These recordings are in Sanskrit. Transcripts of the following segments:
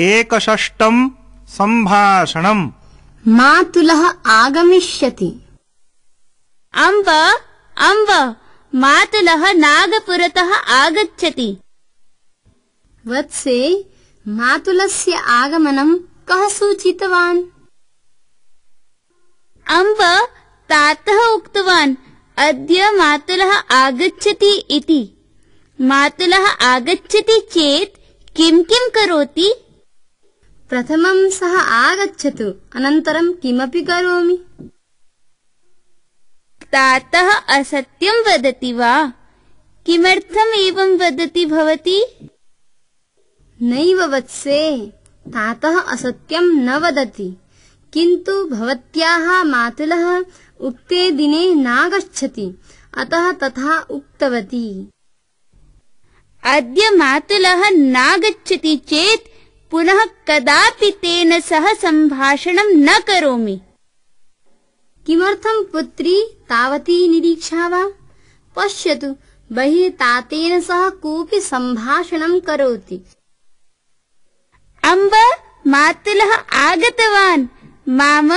एकषष्टम् सम्भाषणम् मातुलः आगमिष्यति अम्ब अम्ब मातुलः नागपुरतः आगच्छति वत्से मातुलस्य आगमनम् कः सूचितवान् अम्ब तातः उक्तवान् अद्य मातुलः आगच्छति इति मातुलः आगच्छति चेत् किम् किम् करोति प्रथमं सः आगच्छतु अनन्तरं किमपि करोमि तातः एवम् वदति नैव वत्से तातः असत्यं न वदति किन्तु भवत्याः मातुलः उक्ते दिने नागच्छति अतः तथा उक्तवती अद्य मातुलः नागच्छति चेत् पुनः कदापि तेन सह सम्भाषणम् न करोमि किमर्थम् पुत्री निरीक्षा वा पश्यतु बहिः तातेन सह कोऽपि सम्भाषणम् अम्ब मातुलः आगतवान् माम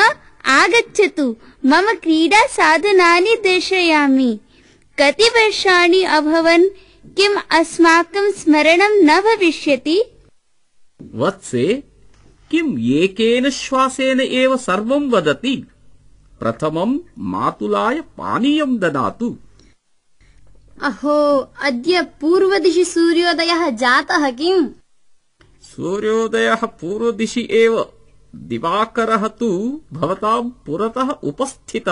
आगच्छतु मम क्रीडा साधनानि दर्शयामि कति वर्षाणि अभवन् किम् अस्माकम् स्मरणम् न भविष्यति වත්සේ කිම් ඒකේන ශ්වාසේන ඒව සර්වම් වදති ප්‍රථමම් මාතුලාය පානීයම් දදාතු අහෝ අද්‍ය పూర్වදිශි සූර්యోదయः జాతः කිම් සූර්యోదయः పూర్වදිශි ඒව දිවාකරහතු භවතාම් පුරතः උපස්ථිතः